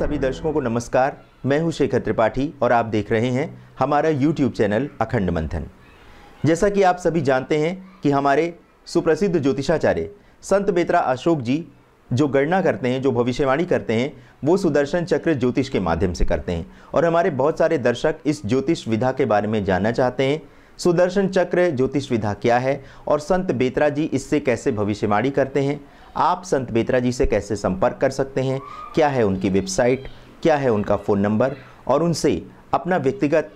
सभी दर्शकों को नमस्कार मैं हूं शेखर त्रिपाठी और आप देख रहे हैं हमारा YouTube चैनल अखंड मंथन जैसा कि आप सभी जानते हैं कि हमारे सुप्रसिद्ध ज्योतिषाचार्य संत बेतरा अशोक जी जो गणना करते हैं जो भविष्यवाणी करते हैं वो सुदर्शन चक्र ज्योतिष के माध्यम से करते हैं और हमारे बहुत सारे दर्शक इस ज्योतिष विधा के बारे में जानना चाहते हैं सुदर्शन चक्र ज्योतिष विधा क्या है और संत बेतरा जी इससे कैसे भविष्यवाणी करते हैं आप संत बेतरा जी से कैसे संपर्क कर सकते हैं क्या है उनकी वेबसाइट क्या है उनका फ़ोन नंबर और उनसे अपना व्यक्तिगत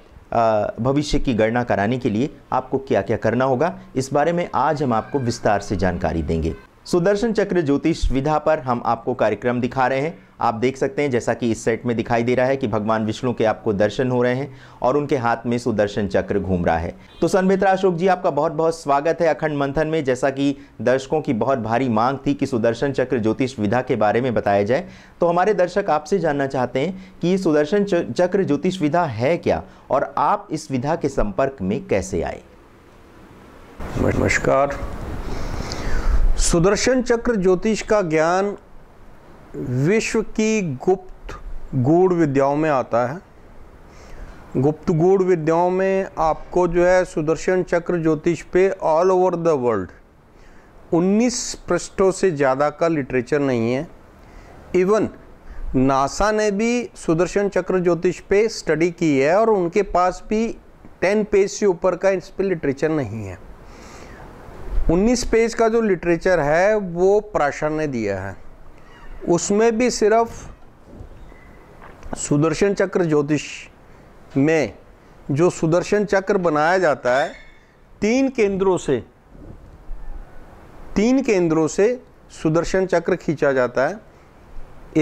भविष्य की गणना कराने के लिए आपको क्या क्या करना होगा इस बारे में आज हम आपको विस्तार से जानकारी देंगे सुदर्शन चक्र ज्योतिष विधा पर हम आपको कार्यक्रम दिखा रहे हैं आप देख सकते हैं जैसा कि इस सेट में दिखाई दे रहा है कि भगवान विष्णु के आपको दर्शन हो रहे हैं और उनके हाथ में सुदर्शन चक्र घूम रहा है तो सनमित्रा अशोक जी आपका बहुत बहुत स्वागत है अखंड मंथन में जैसा कि दर्शकों की बहुत भारी मांग थी कि सुदर्शन चक्र ज्योतिष विधा के बारे में बताया जाए तो हमारे दर्शक आपसे जानना चाहते हैं कि ये सुदर्शन चक्र ज्योतिष विधा है क्या और आप इस विधा के संपर्क में कैसे आए नमस्कार सुदर्शन चक्र ज्योतिष का ज्ञान विश्व की गुप्त गूढ़ विद्याओं में आता है गुप्त गूढ़ विद्याओं में आपको जो है सुदर्शन चक्र ज्योतिष पे ऑल ओवर द वर्ल्ड 19 पृष्ठों से ज़्यादा का लिटरेचर नहीं है इवन नासा ने भी सुदर्शन चक्र ज्योतिष पे स्टडी की है और उनके पास भी 10 पेज से ऊपर का इस पर लिटरेचर नहीं है 19 पेज का जो लिटरेचर है वो प्राशन ने दिया है उसमें भी सिर्फ सुदर्शन चक्र ज्योतिष में जो सुदर्शन चक्र बनाया जाता है तीन केंद्रों से तीन केंद्रों से सुदर्शन चक्र खींचा जाता है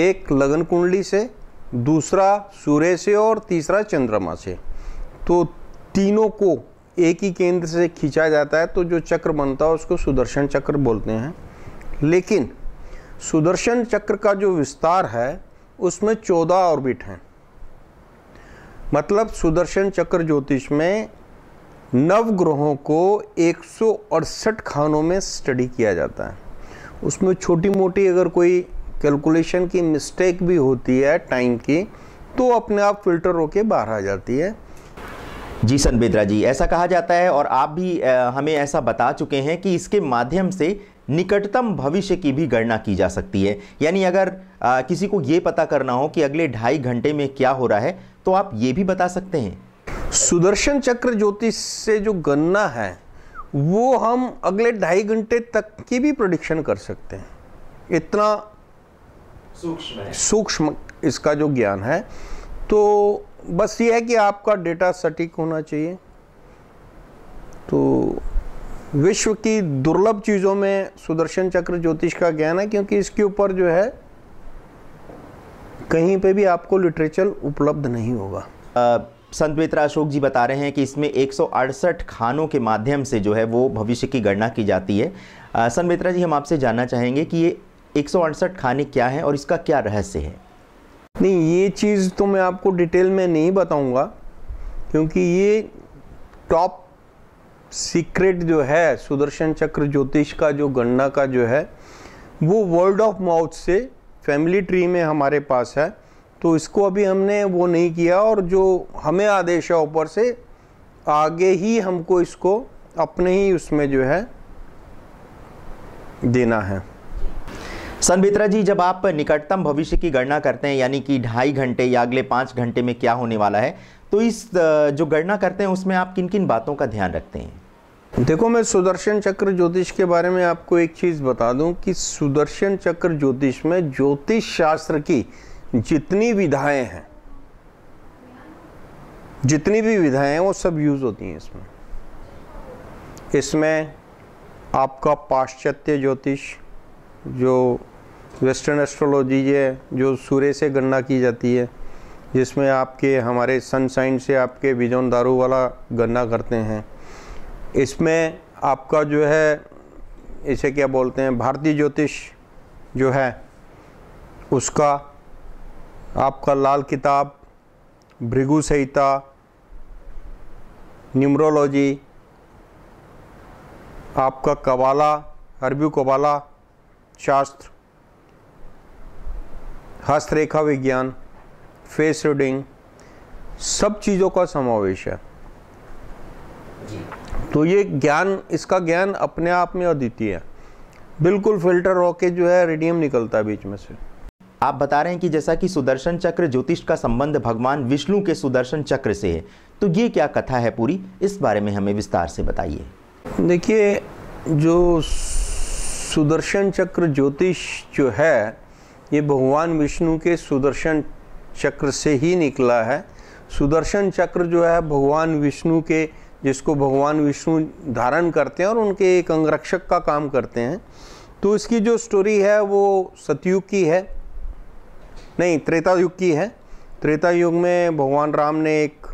एक लगन कुंडली से दूसरा सूर्य से और तीसरा चंद्रमा से तो तीनों को एक ही केंद्र से खींचा जाता है तो जो चक्र बनता है उसको सुदर्शन चक्र बोलते हैं लेकिन सुदर्शन चक्र का जो विस्तार है उसमें चौदह ऑर्बिट हैं मतलब सुदर्शन चक्र ज्योतिष में नव ग्रहों को एक खानों में स्टडी किया जाता है उसमें छोटी मोटी अगर कोई कैलकुलेशन की मिस्टेक भी होती है टाइम की तो अपने आप फिल्टर होके बाहर आ जाती है जी संबेद्रा जी ऐसा कहा जाता है और आप भी हमें ऐसा बता चुके हैं कि इसके माध्यम से निकटतम भविष्य की भी गणना की जा सकती है यानी अगर आ, किसी को ये पता करना हो कि अगले ढाई घंटे में क्या हो रहा है तो आप ये भी बता सकते हैं सुदर्शन चक्र ज्योतिष से जो गणना है वो हम अगले ढाई घंटे तक की भी प्रोडिक्शन कर सकते हैं इतना सूक्ष्म सूक्ष्म इसका जो ज्ञान है तो बस ये है कि आपका डेटा सटीक होना चाहिए तो विश्व की दुर्लभ चीज़ों में सुदर्शन चक्र ज्योतिष का ज्ञान है क्योंकि इसके ऊपर जो है कहीं पे भी आपको लिटरेचर उपलब्ध नहीं होगा संत मित्रा अशोक जी बता रहे हैं कि इसमें एक खानों के माध्यम से जो है वो भविष्य की गणना की जाती है संत मित्रा जी हम आपसे जानना चाहेंगे कि ये एक खाने क्या हैं और इसका क्या रहस्य है नहीं ये चीज़ तो मैं आपको डिटेल में नहीं बताऊंगा क्योंकि ये टॉप सीक्रेट जो है सुदर्शन चक्र ज्योतिष का जो गणना का जो है वो वर्ड ऑफ माउथ से फैमिली ट्री में हमारे पास है तो इसको अभी हमने वो नहीं किया और जो हमें आदेश है ऊपर से आगे ही हमको इसको अपने ही उसमें जो है देना है संबित्रा जी जब आप निकटतम भविष्य की गणना करते हैं यानी कि ढाई घंटे या अगले पाँच घंटे में क्या होने वाला है तो इस जो गणना करते हैं उसमें आप किन किन बातों का ध्यान रखते हैं देखो मैं सुदर्शन चक्र ज्योतिष के बारे में आपको एक चीज़ बता दूं कि सुदर्शन चक्र ज्योतिष में ज्योतिष शास्त्र की जितनी विधाएं हैं जितनी भी विधाएं हैं वो सब यूज़ होती हैं इसमें इसमें आपका पाश्चात्य ज्योतिष जो वेस्टर्न एस्ट्रोलॉजी है जो सूर्य से गणना की जाती है जिसमें आपके हमारे सन साइन से आपके विजन दारू वाला गणना करते हैं इसमें आपका जो है इसे क्या बोलते हैं भारतीय ज्योतिष जो है उसका आपका लाल किताब भृगु संहिता न्यूमरोलॉजी आपका कवाला अरबी कवाला शास्त्र हस्तरेखा विज्ञान फेस रीडिंग सब चीज़ों का समावेश है तो ये ज्ञान इसका ज्ञान अपने आप में अद्वितीय है बिल्कुल फिल्टर होके जो है रेडियम निकलता है बीच में से आप बता रहे हैं कि जैसा कि सुदर्शन चक्र ज्योतिष का संबंध भगवान विष्णु के सुदर्शन चक्र से है तो ये क्या कथा है पूरी इस बारे में हमें विस्तार से बताइए देखिए जो सुदर्शन चक्र ज्योतिष जो है ये भगवान विष्णु के सुदर्शन चक्र से ही निकला है सुदर्शन चक्र जो है भगवान विष्णु के जिसको भगवान विष्णु धारण करते हैं और उनके एक अंगरक्षक का काम करते हैं तो इसकी जो स्टोरी है वो सतयुग की है नहीं त्रेता युग की है त्रेता युग में भगवान राम ने एक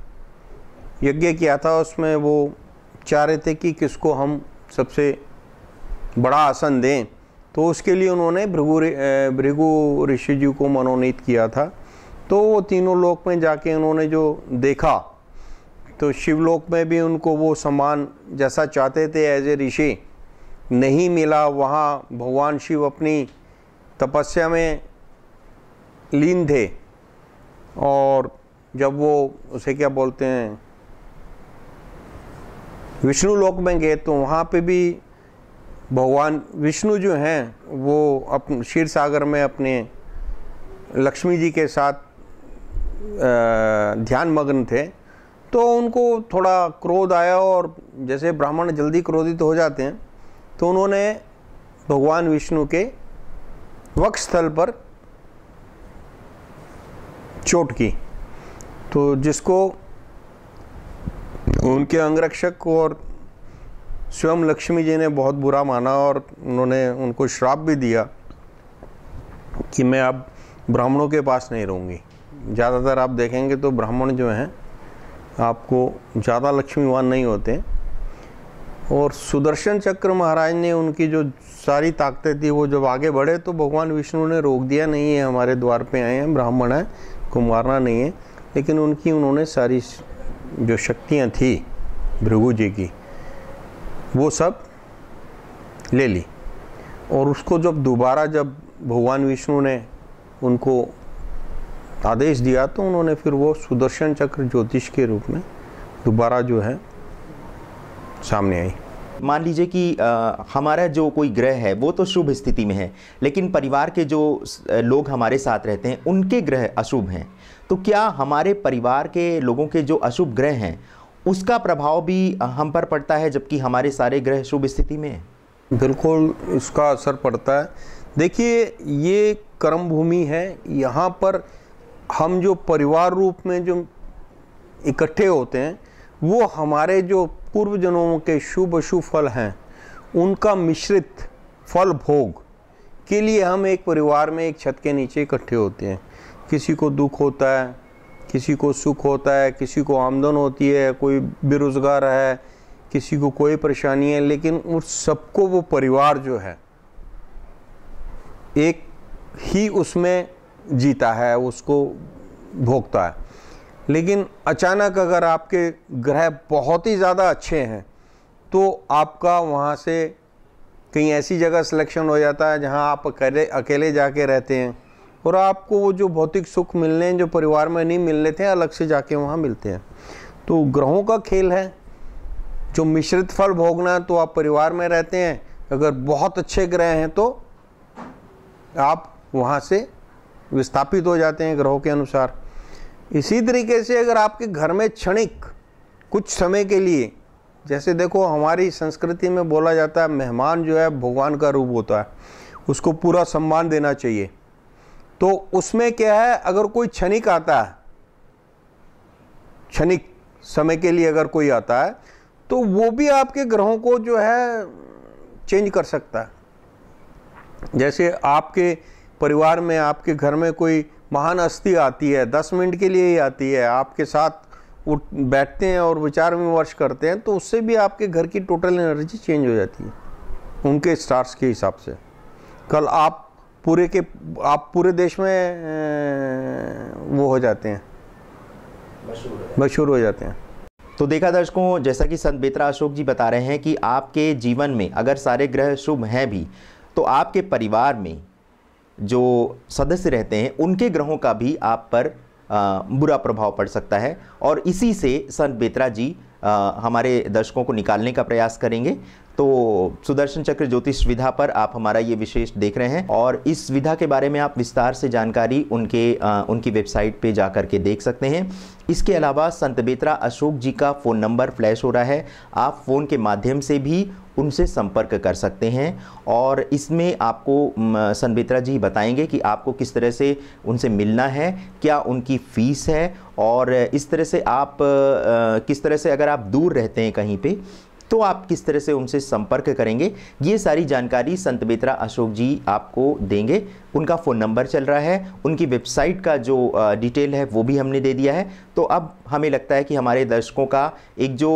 यज्ञ किया था उसमें वो चाह रहे थे कि किसको हम सबसे बड़ा आसन दें तो उसके लिए उन्होंने भृगु भृगु ऋषि जी को मनोनीत किया था तो वो तीनों लोक में जाके उन्होंने जो देखा तो शिवलोक में भी उनको वो सम्मान जैसा चाहते थे एज ए ऋषि नहीं मिला वहाँ भगवान शिव अपनी तपस्या में लीन थे और जब वो उसे क्या बोलते हैं विष्णु लोक में गए तो वहाँ पे भी भगवान विष्णु जो हैं वो अपने क्षीर सागर में अपने लक्ष्मी जी के साथ ध्यान मग्न थे तो उनको थोड़ा क्रोध आया और जैसे ब्राह्मण जल्दी क्रोधित हो जाते हैं तो उन्होंने भगवान विष्णु के वक्ष स्थल पर चोट की तो जिसको उनके अंगरक्षक और स्वयं लक्ष्मी जी ने बहुत बुरा माना और उन्होंने उनको श्राप भी दिया कि मैं अब ब्राह्मणों के पास नहीं रहूँगी ज़्यादातर आप देखेंगे तो ब्राह्मण जो हैं आपको ज़्यादा लक्ष्मीवान नहीं होते और सुदर्शन चक्र महाराज ने उनकी जो सारी ताकतें थी वो जब आगे बढ़े तो भगवान विष्णु ने रोक दिया नहीं है हमारे द्वार पे आए हैं ब्राह्मण हैं को मारना नहीं है लेकिन उनकी उन्होंने सारी जो शक्तियाँ थी भृगु जी की वो सब ले ली और उसको जब दोबारा जब भगवान विष्णु ने उनको आदेश दिया तो उन्होंने फिर वो सुदर्शन चक्र ज्योतिष के रूप में दोबारा जो है सामने आई मान लीजिए कि हमारा जो कोई ग्रह है वो तो शुभ स्थिति में है लेकिन परिवार के जो लोग हमारे साथ रहते हैं उनके ग्रह अशुभ हैं तो क्या हमारे परिवार के लोगों के जो अशुभ ग्रह हैं उसका प्रभाव भी हम पर पड़ता है जबकि हमारे सारे ग्रह शुभ स्थिति में है बिल्कुल इसका असर पड़ता है देखिए ये कर्म भूमि है यहाँ पर हम जो परिवार रूप में जो इकट्ठे होते हैं वो हमारे जो पूर्व जन्मों के शुभ अशुभ फल हैं उनका मिश्रित फल भोग के लिए हम एक परिवार में एक छत के नीचे इकट्ठे होते हैं किसी को दुख होता है किसी को सुख होता है किसी को आमदन होती है कोई बेरोज़गार है किसी को कोई परेशानी है लेकिन उस सबको वो परिवार जो है एक ही उसमें जीता है उसको भोगता है लेकिन अचानक अगर आपके ग्रह बहुत ही ज़्यादा अच्छे हैं तो आपका वहाँ से कहीं ऐसी जगह सिलेक्शन हो जाता है जहाँ आप अकेले अकेले जाके रहते हैं और आपको वो जो भौतिक सुख मिलने हैं जो परिवार में नहीं मिलने थे अलग से जाके वहाँ मिलते हैं तो ग्रहों का खेल है जो मिश्रित फल भोगना है तो आप परिवार में रहते हैं अगर बहुत अच्छे ग्रह हैं तो आप वहाँ से विस्थापित हो जाते हैं ग्रहों के अनुसार इसी तरीके से अगर आपके घर में क्षणिक कुछ समय के लिए जैसे देखो हमारी संस्कृति में बोला जाता है मेहमान जो है भगवान का रूप होता है उसको पूरा सम्मान देना चाहिए तो उसमें क्या है अगर कोई क्षणिक आता है क्षणिक समय के लिए अगर कोई आता है तो वो भी आपके ग्रहों को जो है चेंज कर सकता है जैसे आपके परिवार में आपके घर में कोई महान अस्थि आती है दस मिनट के लिए ही आती है आपके साथ उठ बैठते हैं और विचार विमर्श करते हैं तो उससे भी आपके घर की टोटल एनर्जी चेंज हो जाती है उनके स्टार्स के हिसाब से कल आप पूरे के आप पूरे देश में वो हो जाते हैं मशहूर हो जाते हैं तो देखा दर्शकों जैसा कि संत बेतरा अशोक जी बता रहे हैं कि आपके जीवन में अगर सारे ग्रह शुभ हैं भी तो आपके परिवार में जो सदस्य रहते हैं उनके ग्रहों का भी आप पर आ, बुरा प्रभाव पड़ सकता है और इसी से संत बेतरा जी आ, हमारे दर्शकों को निकालने का प्रयास करेंगे तो सुदर्शन चक्र ज्योतिष विधा पर आप हमारा ये विशेष देख रहे हैं और इस विधा के बारे में आप विस्तार से जानकारी उनके आ, उनकी वेबसाइट पे जा कर के देख सकते हैं इसके अलावा संत बेतरा अशोक जी का फ़ोन नंबर फ्लैश हो रहा है आप फ़ोन के माध्यम से भी उनसे संपर्क कर सकते हैं और इसमें आपको संबित्रा जी बताएंगे कि आपको किस तरह से उनसे मिलना है क्या उनकी फ़ीस है और इस तरह से आप किस तरह से अगर आप दूर रहते हैं कहीं पे तो आप किस तरह से उनसे संपर्क करेंगे ये सारी जानकारी संत बित्रा अशोक जी आपको देंगे उनका फ़ोन नंबर चल रहा है उनकी वेबसाइट का जो डिटेल है वो भी हमने दे दिया है तो अब हमें लगता है कि हमारे दर्शकों का एक जो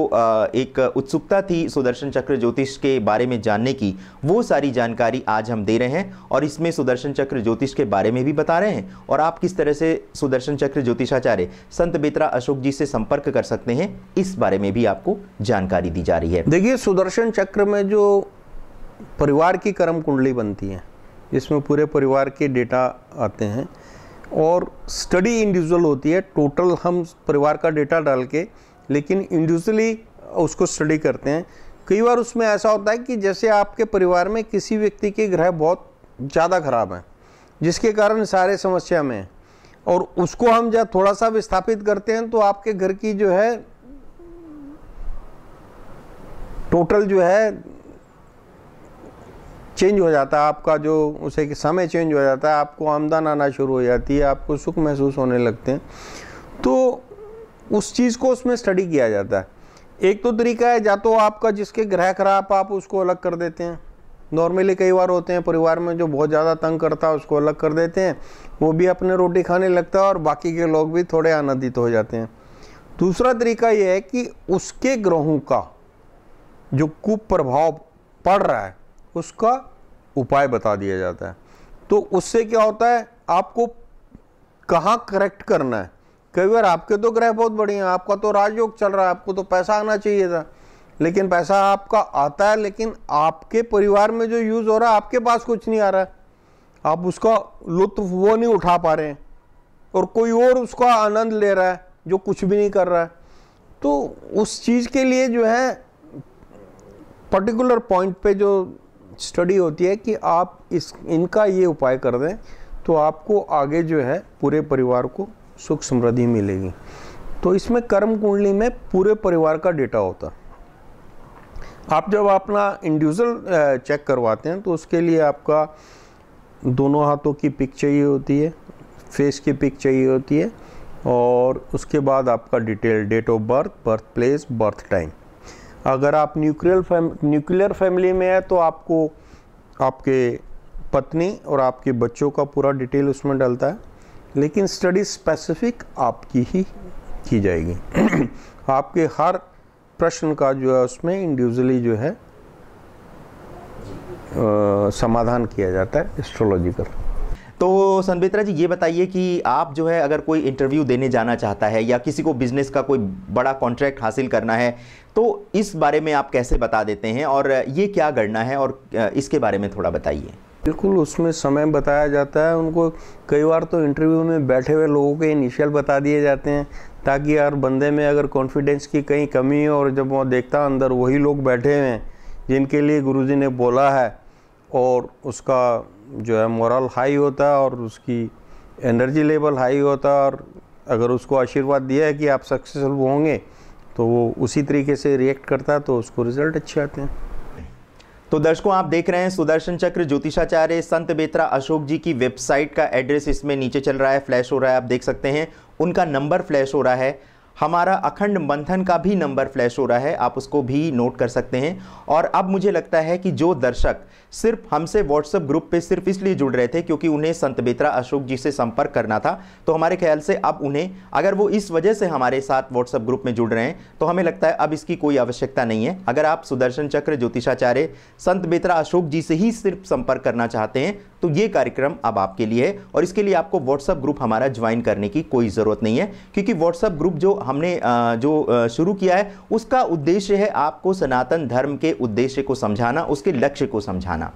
एक उत्सुकता थी सुदर्शन चक्र ज्योतिष के बारे में जानने की वो सारी जानकारी आज हम दे रहे हैं और इसमें सुदर्शन चक्र ज्योतिष के बारे में भी बता रहे हैं और आप किस तरह से सुदर्शन चक्र ज्योतिषाचार्य संत बेतरा अशोक जी से संपर्क कर सकते हैं इस बारे में भी आपको जानकारी दी जा रही है देखिए सुदर्शन चक्र में जो परिवार की कर्म कुंडली बनती है जिसमें पूरे परिवार के डेटा आते हैं और स्टडी इंडिविजुअल होती है टोटल हम परिवार का डेटा डाल के लेकिन इंडिविजुअली उसको स्टडी करते हैं कई बार उसमें ऐसा होता है कि जैसे आपके परिवार में किसी व्यक्ति के ग्रह बहुत ज़्यादा खराब हैं जिसके कारण सारे समस्या में और उसको हम जब थोड़ा सा विस्थापित करते हैं तो आपके घर की जो है टोटल जो है चेंज हो जाता है आपका जो उसे समय चेंज हो जाता है आपको आमदन आना शुरू हो जाती है आपको सुख महसूस होने लगते हैं तो उस चीज़ को उसमें स्टडी किया जाता है एक तो तरीका है या तो आपका जिसके ग्रह खराब आप उसको अलग कर देते हैं नॉर्मली कई बार होते हैं परिवार में जो बहुत ज़्यादा तंग करता है उसको अलग कर देते हैं वो भी अपने रोटी खाने लगता है और बाकी के लोग भी थोड़े आनंदित हो जाते हैं दूसरा तरीका यह है कि उसके ग्रहों का जो कुप्रभाव पड़ रहा है उसका उपाय बता दिया जाता है तो उससे क्या होता है आपको कहाँ करेक्ट करना है कई बार आपके तो ग्रह बहुत बढ़िया हैं आपका तो राजयोग चल रहा है आपको तो पैसा आना चाहिए था लेकिन पैसा आपका आता है लेकिन आपके परिवार में जो यूज़ हो रहा है आपके पास कुछ नहीं आ रहा है आप उसका लुत्फ वो नहीं उठा पा रहे हैं और कोई और उसका आनंद ले रहा है जो कुछ भी नहीं कर रहा है तो उस चीज़ के लिए जो है पर्टिकुलर पॉइंट पे जो स्टडी होती है कि आप इस इनका ये उपाय कर दें तो आपको आगे जो है पूरे परिवार को सुख समृद्धि मिलेगी तो इसमें कर्म कुंडली में पूरे परिवार का डेटा होता आप जब अपना इंडिविजुअल चेक करवाते हैं तो उसके लिए आपका दोनों हाथों की पिक चाहिए होती है फेस की पिक चाहिए होती है और उसके बाद आपका detail date of birth birth place birth time अगर आप न्यूक्लियर फैम न्यूक्लियर फैमिली में है तो आपको आपके पत्नी और आपके बच्चों का पूरा डिटेल उसमें डलता है लेकिन स्टडी स्पेसिफिक आपकी ही की जाएगी आपके हर प्रश्न का जो है उसमें इंडिविजुअली जो है आ, समाधान किया जाता है एस्ट्रोलॉजिकल तो संबित्रा जी ये बताइए कि आप जो है अगर कोई इंटरव्यू देने जाना चाहता है या किसी को बिज़नेस का कोई बड़ा कॉन्ट्रैक्ट हासिल करना है तो इस बारे में आप कैसे बता देते हैं और ये क्या गढ़ना है और इसके बारे में थोड़ा बताइए बिल्कुल उसमें समय बताया जाता है उनको कई बार तो इंटरव्यू में बैठे हुए लोगों के इनिशियल बता दिए जाते हैं ताकि यार बंदे में अगर कॉन्फिडेंस की कहीं कमी हो और जब वो देखता अंदर वही लोग बैठे हुए हैं जिनके लिए गुरुजी ने बोला है और उसका जो है मोरल हाई होता है और उसकी एनर्जी लेवल हाई होता और अगर उसको आशीर्वाद दिया है कि आप सक्सेसफुल होंगे तो वो उसी तरीके से रिएक्ट करता है तो उसको रिजल्ट अच्छे आते हैं तो दर्शकों आप देख रहे हैं सुदर्शन चक्र ज्योतिषाचार्य संत बेत्रा अशोक जी की वेबसाइट का एड्रेस इसमें नीचे चल रहा है फ्लैश हो रहा है आप देख सकते हैं उनका नंबर फ्लैश हो रहा है हमारा अखंड मंथन का भी नंबर फ्लैश हो रहा है आप उसको भी नोट कर सकते हैं और अब मुझे लगता है कि जो दर्शक सिर्फ हमसे व्हाट्सएप ग्रुप पे सिर्फ इसलिए जुड़ रहे थे क्योंकि उन्हें संत बेतरा अशोक जी से संपर्क करना था तो हमारे ख्याल से अब उन्हें अगर वो इस वजह से हमारे साथ व्हाट्सएप ग्रुप में जुड़ रहे हैं तो हमें लगता है अब इसकी कोई आवश्यकता नहीं है अगर आप सुदर्शन चक्र ज्योतिषाचार्य संत बेतरा अशोक जी से ही सिर्फ संपर्क करना चाहते हैं तो ये कार्यक्रम अब आपके लिए है और इसके लिए आपको व्हाट्सअप ग्रुप हमारा ज्वाइन करने की कोई ज़रूरत नहीं है क्योंकि व्हाट्सअप ग्रुप जो हमने जो शुरू किया है उसका उद्देश्य है आपको सनातन धर्म के उद्देश्य को समझाना उसके लक्ष्य को समझाना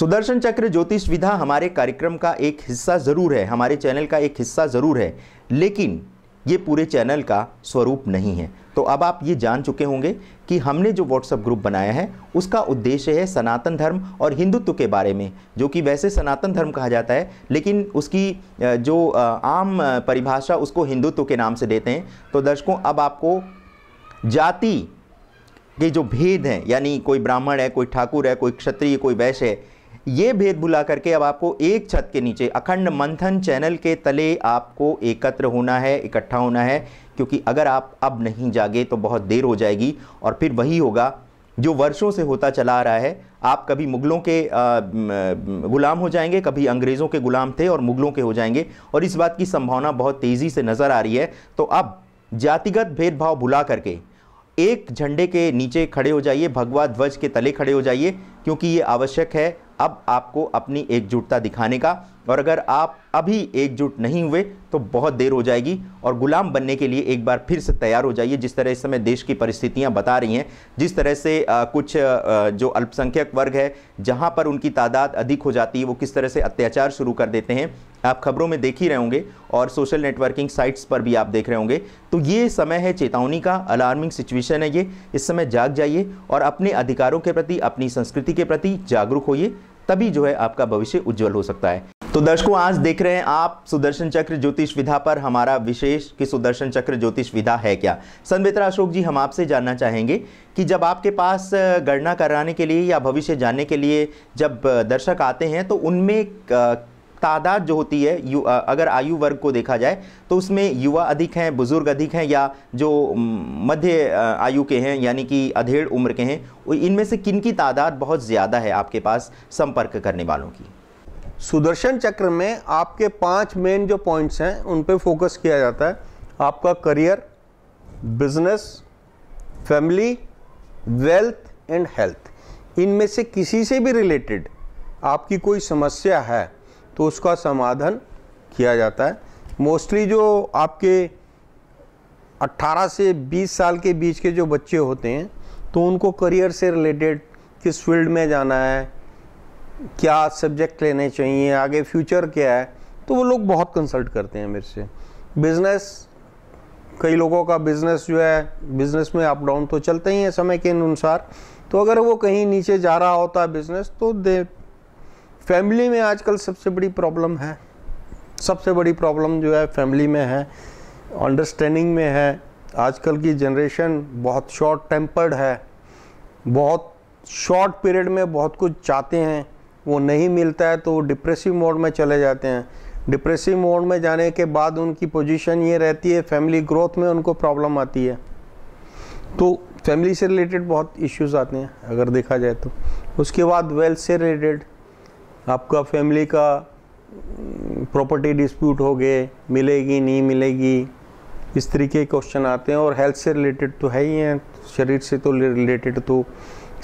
सुदर्शन चक्र ज्योतिष विधा हमारे कार्यक्रम का एक हिस्सा ज़रूर है हमारे चैनल का एक हिस्सा ज़रूर है लेकिन ये पूरे चैनल का स्वरूप नहीं है तो अब आप ये जान चुके होंगे कि हमने जो व्हाट्सएप ग्रुप बनाया है उसका उद्देश्य है सनातन धर्म और हिंदुत्व के बारे में जो कि वैसे सनातन धर्म कहा जाता है लेकिन उसकी जो आम परिभाषा उसको हिंदुत्व के नाम से देते हैं तो दर्शकों अब आपको जाति के जो भेद हैं यानी कोई ब्राह्मण है कोई ठाकुर है कोई क्षत्रिय कोई वैश्य है ये भेद भुला करके अब आपको एक छत के नीचे अखंड मंथन चैनल के तले आपको एकत्र होना है इकट्ठा होना है क्योंकि अगर आप अब नहीं जागे तो बहुत देर हो जाएगी और फिर वही होगा जो वर्षों से होता चला आ रहा है आप कभी मुग़लों के ग़ुलाम हो जाएंगे कभी अंग्रेज़ों के ग़ुलाम थे और मुग़लों के हो जाएंगे और इस बात की संभावना बहुत तेज़ी से नज़र आ रही है तो अब जातिगत भेदभाव भुला करके एक झंडे के नीचे खड़े हो जाइए भगवा ध्वज के तले खड़े हो जाइए क्योंकि ये आवश्यक है अब आपको अपनी एकजुटता दिखाने का और अगर आप अभी एकजुट नहीं हुए तो बहुत देर हो जाएगी और गुलाम बनने के लिए एक बार फिर से तैयार हो जाइए जिस तरह इस समय देश की परिस्थितियां बता रही हैं जिस तरह से आ, कुछ आ, जो अल्पसंख्यक वर्ग है जहां पर उनकी तादाद अधिक हो जाती है वो किस तरह से अत्याचार शुरू कर देते हैं आप खबरों में देख ही रहे होंगे और सोशल नेटवर्किंग साइट्स पर भी आप देख रहे होंगे तो ये समय है चेतावनी का अलार्मिंग सिचुएशन है ये इस समय जाग जाइए और अपने अधिकारों के प्रति अपनी संस्कृति के प्रति जागरूक होइए तभी जो है आपका भविष्य उज्जवल हो सकता है तो दर्शकों आज देख रहे हैं आप सुदर्शन चक्र ज्योतिष विधा पर हमारा विशेष कि सुदर्शन चक्र ज्योतिष विधा है क्या संवित्रा अशोक जी हम आपसे जानना चाहेंगे कि जब आपके पास गणना कराने के लिए या भविष्य जानने के लिए जब दर्शक आते हैं तो उनमें तादाद जो होती है यु, अगर आयु वर्ग को देखा जाए तो उसमें युवा अधिक हैं बुज़ुर्ग अधिक हैं या जो मध्य आयु के हैं यानी कि अधेड़ उम्र के हैं इनमें से किन की तादाद बहुत ज़्यादा है आपके पास संपर्क करने वालों की सुदर्शन चक्र में आपके पांच मेन जो पॉइंट्स हैं उन पे फोकस किया जाता है आपका career business family wealth and health इनमें से किसी से भी रिलेटेड आपकी कोई समस्या है तो उसका समाधान किया जाता है मोस्टली जो आपके 18 से 20 साल के बीच के जो बच्चे होते हैं तो उनको करियर से रिलेटेड किस फील्ड में जाना है क्या सब्जेक्ट लेने चाहिए आगे फ्यूचर क्या है तो वो लोग बहुत कंसल्ट करते हैं मेरे से बिज़नेस कई लोगों का बिज़नेस जो है बिज़नेस में अप डाउन तो चलते ही है समय के अनुसार तो अगर वो कहीं नीचे जा रहा होता है बिज़नेस तो दे फैमिली में आजकल सबसे बड़ी प्रॉब्लम है सबसे बड़ी प्रॉब्लम जो है फैमिली में है अंडरस्टैंडिंग में है आजकल की जनरेशन बहुत शॉर्ट टेम्पर्ड है बहुत शॉर्ट पीरियड में बहुत कुछ चाहते हैं वो नहीं मिलता है तो वो डिप्रेसिव मोड में चले जाते हैं डिप्रेसिव मोड में जाने के बाद उनकी पोजीशन ये रहती है फैमिली ग्रोथ में उनको प्रॉब्लम आती है तो फैमिली से रिलेटेड बहुत इश्यूज आते हैं अगर देखा जाए तो उसके बाद वेल्थ से रिलेटेड आपका फैमिली का प्रॉपर्टी हम्म, डिस्प्यूट हो गए मिलेगी नहीं मिलेगी इस तरीके के क्वेश्चन आते हैं और हेल्थ से रिलेटेड तो है ही हैं शरीर से तो रिलेटेड तो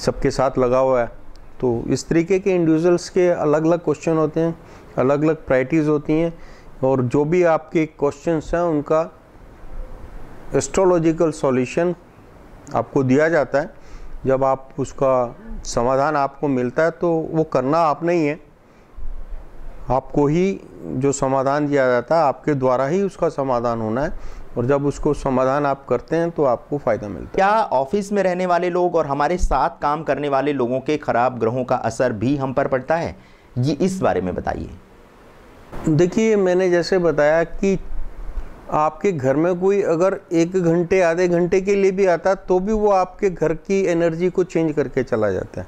सबके साथ लगा हुआ है तो इस तरीके के इंडिविजुअल्स के अलग अलग क्वेश्चन होते हैं अलग अलग प्रायरिटीज़ होती हैं और जो भी आपके क्वेश्चंस हैं उनका एस्ट्रोलॉजिकल सॉल्यूशन आपको दिया जाता है जब आप उसका समाधान आपको मिलता है तो वो करना आपने ही है आपको ही जो समाधान दिया जाता है आपके द्वारा ही उसका समाधान होना है और जब उसको समाधान आप करते हैं तो आपको फ़ायदा मिलता है क्या ऑफिस में रहने वाले लोग और हमारे साथ काम करने वाले लोगों के ख़राब ग्रहों का असर भी हम पर पड़ता है ये इस बारे में बताइए देखिए मैंने जैसे बताया कि आपके घर में कोई अगर एक घंटे आधे घंटे के लिए भी आता तो भी वो आपके घर की एनर्जी को चेंज करके चला जाता है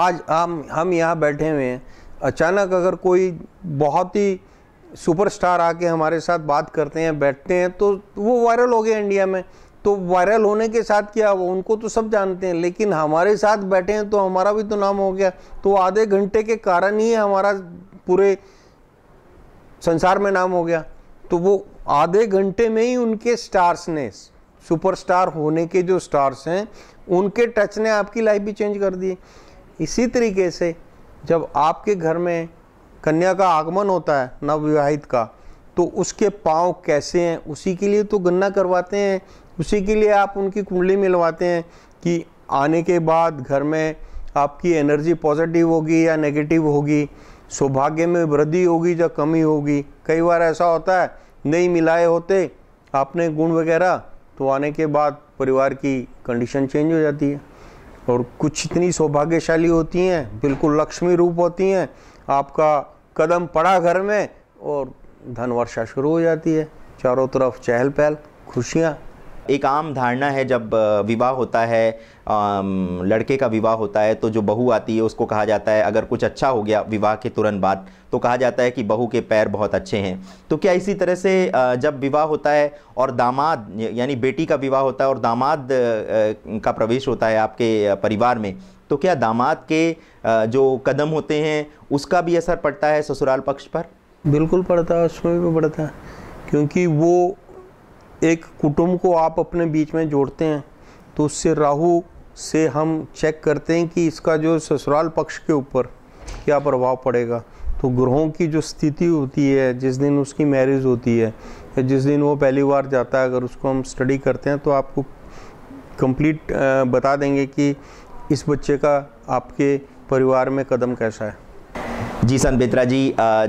आज हम हम यहाँ बैठे हुए हैं अचानक अगर कोई बहुत ही सुपरस्टार आके हमारे साथ बात करते हैं बैठते हैं तो वो वायरल हो गए इंडिया में तो वायरल होने के साथ क्या वो उनको तो सब जानते हैं लेकिन हमारे साथ बैठे हैं तो हमारा भी तो नाम हो गया तो आधे घंटे के कारण ही हमारा पूरे संसार में नाम हो गया तो वो आधे घंटे में ही उनके स्टार्स ने सुपरस्टार होने के जो स्टार्स हैं उनके टच ने आपकी लाइफ भी चेंज कर दी इसी तरीके से जब आपके घर में कन्या का आगमन होता है नवविवाहित का तो उसके पाँव कैसे हैं उसी के लिए तो गन्ना करवाते हैं उसी के लिए आप उनकी कुंडली मिलवाते हैं कि आने के बाद घर में आपकी एनर्जी पॉजिटिव होगी या नेगेटिव होगी सौभाग्य में वृद्धि होगी या कमी होगी कई बार ऐसा होता है नहीं मिलाए होते आपने गुण वगैरह तो आने के बाद परिवार की कंडीशन चेंज हो जाती है और कुछ इतनी सौभाग्यशाली होती हैं बिल्कुल लक्ष्मी रूप होती हैं आपका कदम पड़ा घर में और धन वर्षा शुरू हो जाती है चारों तरफ चहल पहल खुशियाँ एक आम धारणा है जब विवाह होता है लड़के का विवाह होता है तो जो बहू आती है उसको कहा जाता है अगर कुछ अच्छा हो गया विवाह के तुरंत बाद तो कहा जाता है कि बहू के पैर बहुत अच्छे हैं तो क्या इसी तरह से जब विवाह होता है और दामाद यानी बेटी का विवाह होता है और दामाद का प्रवेश होता है आपके परिवार में तो क्या दामाद के जो कदम होते हैं उसका भी असर पड़ता है ससुराल पक्ष पर बिल्कुल पड़ता है उसमें भी पड़ता है क्योंकि वो एक कुटुंब को आप अपने बीच में जोड़ते हैं तो उससे राहु से हम चेक करते हैं कि इसका जो ससुराल पक्ष के ऊपर क्या प्रभाव पड़ेगा तो ग्रहों की जो स्थिति होती है जिस दिन उसकी मैरिज होती है या जिस दिन वो पहली बार जाता है अगर उसको हम स्टडी करते हैं तो आपको कंप्लीट बता देंगे कि इस बच्चे का आपके परिवार में कदम कैसा है जी सन बित्रा जी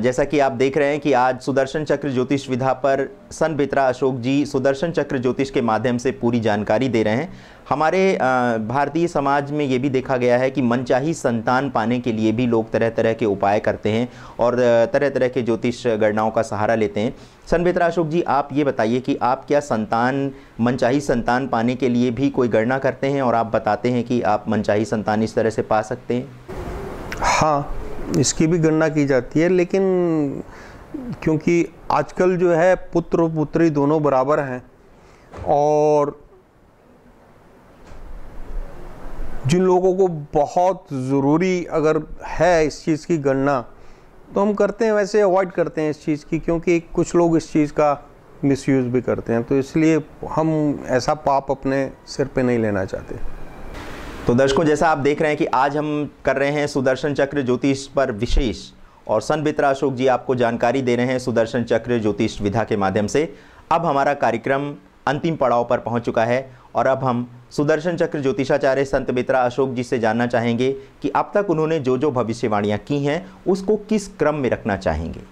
जैसा कि आप देख रहे हैं कि आज सुदर्शन चक्र ज्योतिष विधा पर सन बित्रा अशोक जी सुदर्शन चक्र ज्योतिष के माध्यम से पूरी जानकारी दे रहे हैं हमारे भारतीय समाज में ये भी देखा गया है कि मनचाही संतान पाने के लिए भी लोग तरह तरह के उपाय करते हैं और तरह तरह के ज्योतिष गणनाओं का सहारा लेते हैं सन बित्रा अशोक जी आप ये बताइए कि आप क्या संतान मनचाही संतान पाने के लिए भी कोई गणना करते हैं और आप बताते हैं कि आप मनचाही संतान इस तरह से पा सकते हैं हाँ इसकी भी गणना की जाती है लेकिन क्योंकि आजकल जो है पुत्र पुत्री दोनों बराबर हैं और जिन लोगों को बहुत ज़रूरी अगर है इस चीज़ की गणना तो हम करते हैं वैसे अवॉइड करते हैं इस चीज़ की क्योंकि कुछ लोग इस चीज़ का मिसयूज़ भी करते हैं तो इसलिए हम ऐसा पाप अपने सिर पे नहीं लेना चाहते तो दर्शकों जैसा आप देख रहे हैं कि आज हम कर रहे हैं सुदर्शन चक्र ज्योतिष पर विशेष और सनबित्रा अशोक जी आपको जानकारी दे रहे हैं सुदर्शन चक्र ज्योतिष विधा के माध्यम से अब हमारा कार्यक्रम अंतिम पड़ाव पर पहुंच चुका है और अब हम सुदर्शन चक्र ज्योतिषाचार्य संत मित्रा अशोक जी से जानना चाहेंगे कि अब तक उन्होंने जो जो भविष्यवाणियाँ की हैं उसको किस क्रम में रखना चाहेंगे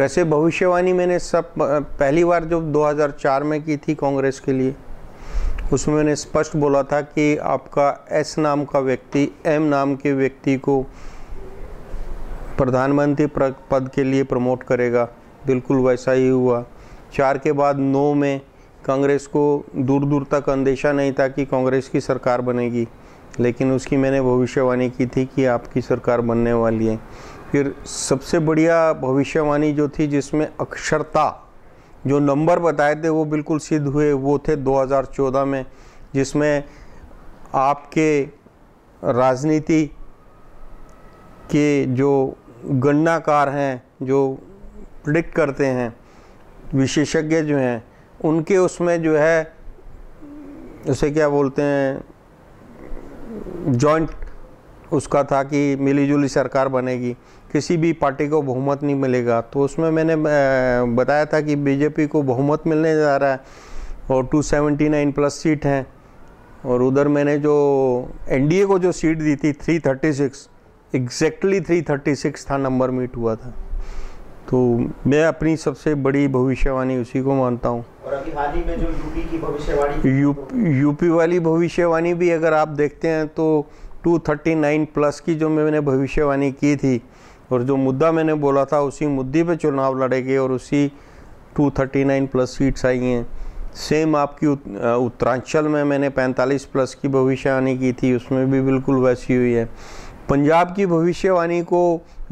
वैसे भविष्यवाणी मैंने सब पहली बार जो 2004 में की थी कांग्रेस के लिए उसमें मैंने स्पष्ट बोला था कि आपका एस नाम का व्यक्ति एम नाम के व्यक्ति को प्रधानमंत्री पद के लिए प्रमोट करेगा बिल्कुल वैसा ही हुआ चार के बाद नौ में कांग्रेस को दूर दूर तक अंदेशा नहीं था कि कांग्रेस की सरकार बनेगी लेकिन उसकी मैंने भविष्यवाणी की थी कि आपकी सरकार बनने वाली है फिर सबसे बढ़िया भविष्यवाणी जो थी जिसमें अक्षरता जो नंबर बताए थे वो बिल्कुल सिद्ध हुए वो थे 2014 में जिसमें आपके राजनीति के जो गणनाकार हैं जो प्रिडिक्ट करते हैं विशेषज्ञ जो हैं उनके उसमें जो है उसे क्या बोलते हैं जॉइंट उसका था कि मिलीजुली सरकार बनेगी किसी भी पार्टी को बहुमत नहीं मिलेगा तो उसमें मैंने बताया था कि बीजेपी को बहुमत मिलने जा रहा है और 279 प्लस सीट हैं और उधर मैंने जो एनडीए को जो सीट दी थी 336 एग्जैक्टली थ्री था नंबर मीट हुआ था तो मैं अपनी सबसे बड़ी भविष्यवाणी उसी को मानता हूँ यूपी यू, यूपी वाली भविष्यवाणी भी अगर आप देखते हैं तो 239 प्लस की जो मैंने भविष्यवाणी की थी और जो मुद्दा मैंने बोला था उसी मुद्दे पे चुनाव लड़ेंगे और उसी 239 प्लस सीट्स आई हैं सेम आपकी उत्तरांचल में मैंने 45 प्लस की भविष्यवाणी की थी उसमें भी बिल्कुल वैसी हुई है पंजाब की भविष्यवाणी को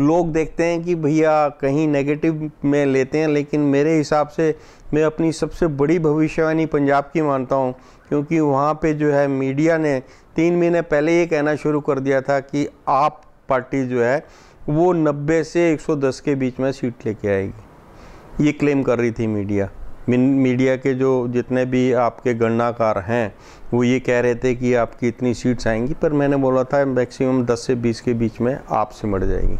लोग देखते हैं कि भैया कहीं नेगेटिव में लेते हैं लेकिन मेरे हिसाब से मैं अपनी सबसे बड़ी भविष्यवाणी पंजाब की मानता हूँ क्योंकि वहाँ पे जो है मीडिया ने तीन महीने पहले ये कहना शुरू कर दिया था कि आप पार्टी जो है वो 90 से 110 के बीच में सीट लेके आएगी ये क्लेम कर रही थी मीडिया मीडिया के जो जितने भी आपके गणनाकार हैं वो ये कह रहे थे कि आपकी इतनी सीट्स आएंगी पर मैंने बोला था मैक्सिमम 10 से 20 के बीच में आप सिमट जाएगी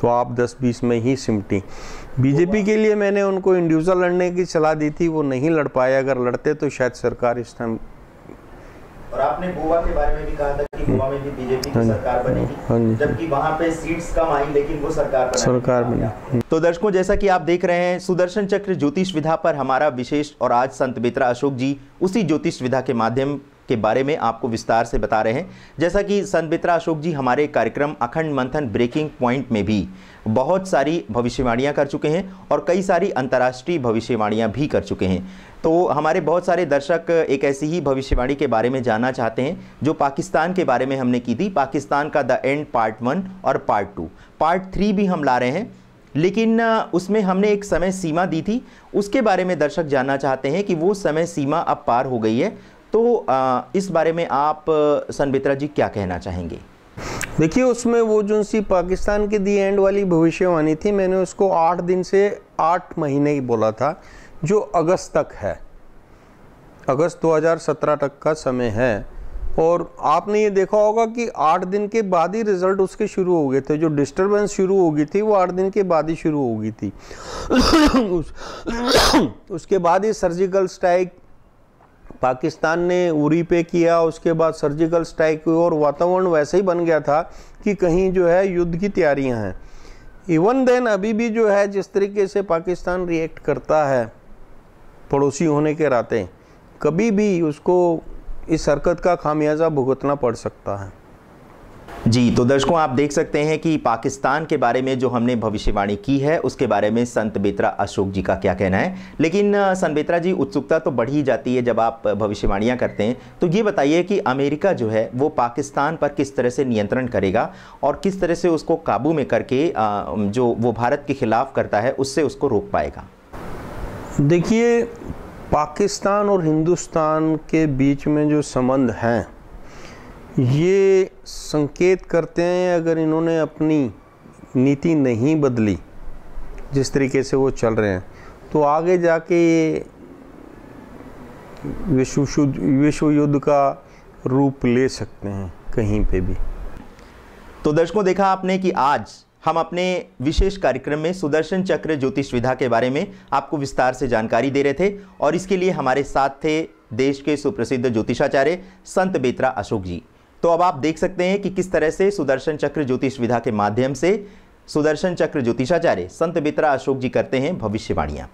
तो आप 10-20 में ही सिमटी बीजेपी के लिए मैंने उनको इंडिविजुअल लड़ने की सलाह दी थी वो नहीं लड़ पाए अगर लड़ते तो शायद सरकार इस टाइम और आपने गोवा के बारे में भी कहा था कि हम्म। गोवा में भी बीजेपी की हाँ सरकार बनेगी हाँ हाँ जबकि वहाँ पे सीट्स कम आई लेकिन वो सरकार बना सरकार बनी हम्म। तो दर्शकों जैसा कि आप देख रहे हैं सुदर्शन चक्र ज्योतिष विधा पर हमारा विशेष और आज संत बित्रा अशोक जी उसी ज्योतिष विधा के माध्यम के बारे में आपको विस्तार से बता रहे हैं जैसा कि संत बित्रा अशोक जी हमारे कार्यक्रम अखंड मंथन ब्रेकिंग पॉइंट में भी बहुत सारी भविष्यवाणियां कर चुके हैं और कई सारी अंतर्राष्ट्रीय भविष्यवाणियां भी कर चुके हैं तो हमारे बहुत सारे दर्शक एक ऐसी ही भविष्यवाणी के बारे में जानना चाहते हैं जो पाकिस्तान के बारे में हमने की थी पाकिस्तान का द एंड पार्ट वन और पार्ट टू पार्ट थ्री भी हम ला रहे हैं लेकिन उसमें हमने एक समय सीमा दी थी उसके बारे में दर्शक जानना चाहते हैं कि वो समय सीमा अब पार हो गई है तो इस बारे में आप सनबित्रा जी क्या कहना चाहेंगे देखिए उसमें वो जो सी पाकिस्तान की दी एंड वाली भविष्यवाणी थी मैंने उसको आठ दिन से आठ महीने ही बोला था जो अगस्त तक है अगस्त 2017 तक का समय है और आपने ये देखा होगा कि आठ दिन के बाद ही रिजल्ट उसके शुरू हो गए थे जो डिस्टरबेंस शुरू हो गई थी वो आठ दिन के बाद ही शुरू हो गई थी उसके बाद ही सर्जिकल स्ट्राइक पाकिस्तान ने उरी पे किया उसके बाद सर्जिकल स्ट्राइक हुई और वातावरण वैसे ही बन गया था कि कहीं जो है युद्ध की तैयारियां हैं इवन देन अभी भी जो है जिस तरीके से पाकिस्तान रिएक्ट करता है पड़ोसी होने के नाते कभी भी उसको इस हरकत का खामियाजा भुगतना पड़ सकता है जी तो दर्शकों आप देख सकते हैं कि पाकिस्तान के बारे में जो हमने भविष्यवाणी की है उसके बारे में संत बेतरा अशोक जी का क्या कहना है लेकिन संत बेतरा जी उत्सुकता तो बढ़ ही जाती है जब आप भविष्यवाणियाँ करते हैं तो ये बताइए कि अमेरिका जो है वो पाकिस्तान पर किस तरह से नियंत्रण करेगा और किस तरह से उसको काबू में करके जो वो भारत के खिलाफ करता है उससे उसको रोक पाएगा देखिए पाकिस्तान और हिंदुस्तान के बीच में जो संबंध हैं ये संकेत करते हैं अगर इन्होंने अपनी नीति नहीं बदली जिस तरीके से वो चल रहे हैं तो आगे जाके ये विश्व विश्व युद्ध का रूप ले सकते हैं कहीं पे भी तो दर्शकों देखा आपने कि आज हम अपने विशेष कार्यक्रम में सुदर्शन चक्र ज्योतिष विधा के बारे में आपको विस्तार से जानकारी दे रहे थे और इसके लिए हमारे साथ थे देश के सुप्रसिद्ध ज्योतिषाचार्य संत बेतरा अशोक जी तो अब आप देख सकते हैं कि किस तरह से सुदर्शन चक्र ज्योतिष विधा के माध्यम से सुदर्शन चक्र ज्योतिषाचार्य संत बेतरा अशोक जी करते हैं भविष्यवाणियाँ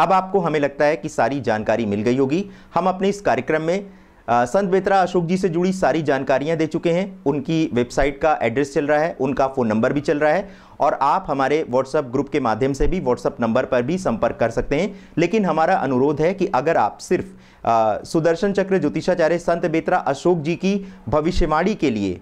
अब आपको हमें लगता है कि सारी जानकारी मिल गई होगी हम अपने इस कार्यक्रम में संत बेतरा अशोक जी से जुड़ी सारी जानकारियाँ दे चुके हैं उनकी वेबसाइट का एड्रेस चल रहा है उनका फ़ोन नंबर भी चल रहा है और आप हमारे व्हाट्सअप ग्रुप के माध्यम से भी व्हाट्सअप नंबर पर भी संपर्क कर सकते हैं लेकिन हमारा अनुरोध है कि अगर आप सिर्फ आ, सुदर्शन चक्र ज्योतिषाचार्य संत बेतरा अशोक जी की भविष्यवाणी के लिए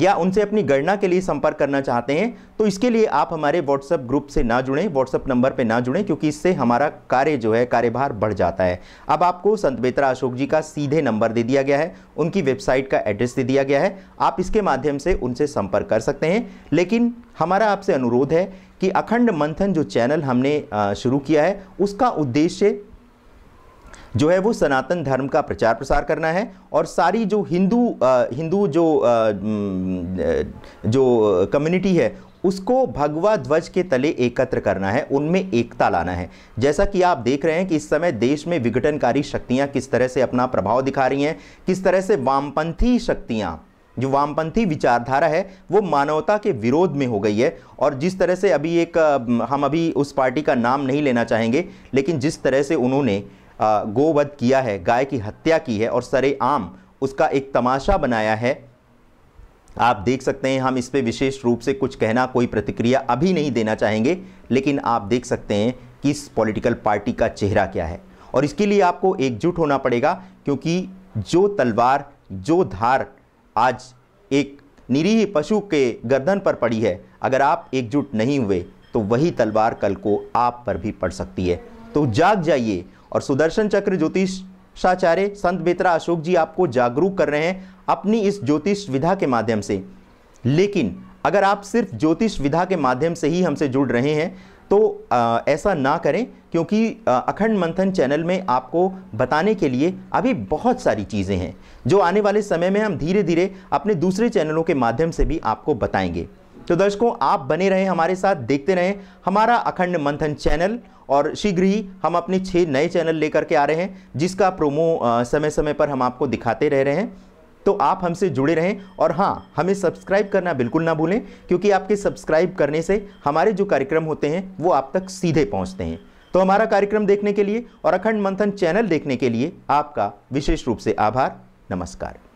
या उनसे अपनी गणना के लिए संपर्क करना चाहते हैं तो इसके लिए आप हमारे व्हाट्सएप ग्रुप से ना जुड़ें व्हाट्सएप नंबर पर ना जुड़ें क्योंकि इससे हमारा कार्य जो है कार्यभार बढ़ जाता है अब आपको संत बेतरा अशोक जी का सीधे नंबर दे दिया गया है उनकी वेबसाइट का एड्रेस दे दिया गया है आप इसके माध्यम से उनसे संपर्क कर सकते हैं लेकिन हमारा आपसे अनुरोध है कि अखंड मंथन जो चैनल हमने शुरू किया है उसका उद्देश्य जो है वो सनातन धर्म का प्रचार प्रसार करना है और सारी जो हिंदू हिंदू जो जो कम्युनिटी है उसको भगवा ध्वज के तले एकत्र करना है उनमें एकता लाना है जैसा कि आप देख रहे हैं कि इस समय देश में विघटनकारी शक्तियां किस तरह से अपना प्रभाव दिखा रही हैं किस तरह से वामपंथी शक्तियां जो वामपंथी विचारधारा है वो मानवता के विरोध में हो गई है और जिस तरह से अभी एक हम अभी उस पार्टी का नाम नहीं लेना चाहेंगे लेकिन जिस तरह से उन्होंने गोवध किया है गाय की हत्या की है और सरेआम उसका एक तमाशा बनाया है आप देख सकते हैं हम इस पर विशेष रूप से कुछ कहना कोई प्रतिक्रिया अभी नहीं देना चाहेंगे लेकिन आप देख सकते हैं कि इस पॉलिटिकल पार्टी का चेहरा क्या है और इसके लिए आपको एकजुट होना पड़ेगा क्योंकि जो तलवार जो धार आज एक निरीह पशु के गर्दन पर पड़ी है अगर आप एकजुट नहीं हुए तो वही तलवार कल को आप पर भी पड़ सकती है तो जाग जाइए और सुदर्शन चक्र ज्योतिषाचार्य संत बेतरा अशोक जी आपको जागरूक कर रहे हैं अपनी इस ज्योतिष विधा के माध्यम से लेकिन अगर आप सिर्फ ज्योतिष विधा के माध्यम से ही हमसे जुड़ रहे हैं तो आ, ऐसा ना करें क्योंकि आ, अखंड मंथन चैनल में आपको बताने के लिए अभी बहुत सारी चीज़ें हैं जो आने वाले समय में हम धीरे धीरे अपने दूसरे चैनलों के माध्यम से भी आपको बताएंगे तो दर्शकों आप बने रहें हमारे साथ देखते रहें हमारा अखंड मंथन चैनल और शीघ्र ही हम अपने छः नए चैनल लेकर के आ रहे हैं जिसका प्रोमो समय समय पर हम आपको दिखाते रह रहे हैं तो आप हमसे जुड़े रहें और हाँ हमें सब्सक्राइब करना बिल्कुल ना भूलें क्योंकि आपके सब्सक्राइब करने से हमारे जो कार्यक्रम होते हैं वो आप तक सीधे पहुँचते हैं तो हमारा कार्यक्रम देखने के लिए और अखंड मंथन चैनल देखने के लिए आपका विशेष रूप से आभार नमस्कार